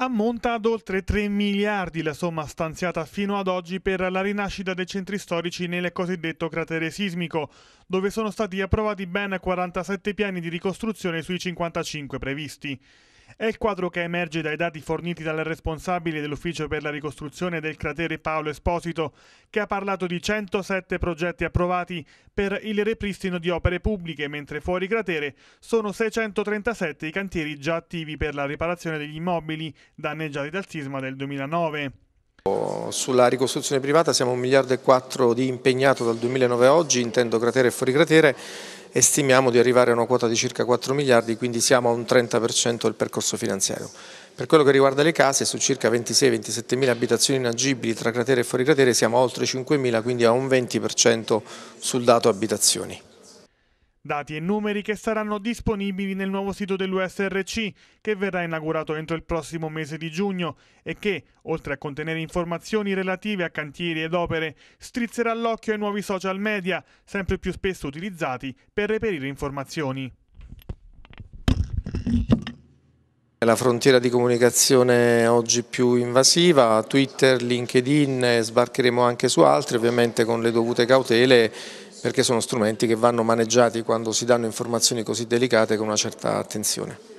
Ammonta ad oltre 3 miliardi la somma stanziata fino ad oggi per la rinascita dei centri storici nel cosiddetto cratere sismico, dove sono stati approvati ben 47 piani di ricostruzione sui 55 previsti. È il quadro che emerge dai dati forniti dal responsabile dell'Ufficio per la ricostruzione del cratere Paolo Esposito, che ha parlato di 107 progetti approvati per il ripristino di opere pubbliche, mentre fuori cratere sono 637 i cantieri già attivi per la riparazione degli immobili danneggiati dal sisma del 2009. Sulla ricostruzione privata siamo 1 miliardo e 4 di impegnato dal 2009 a oggi, intendo cratere e fuori cratere, e stimiamo di arrivare a una quota di circa 4 miliardi, quindi siamo a un 30% del percorso finanziario. Per quello che riguarda le case, su circa 26-27 mila abitazioni inagibili tra cratere e fuori cratere siamo a oltre 5 mila, quindi a un 20% sul dato abitazioni. Dati e numeri che saranno disponibili nel nuovo sito dell'USRC, che verrà inaugurato entro il prossimo mese di giugno e che, oltre a contenere informazioni relative a cantieri ed opere, strizzerà l'occhio ai nuovi social media, sempre più spesso utilizzati per reperire informazioni. La frontiera di comunicazione oggi più invasiva, Twitter, LinkedIn, sbarcheremo anche su altri, ovviamente con le dovute cautele perché sono strumenti che vanno maneggiati quando si danno informazioni così delicate con una certa attenzione.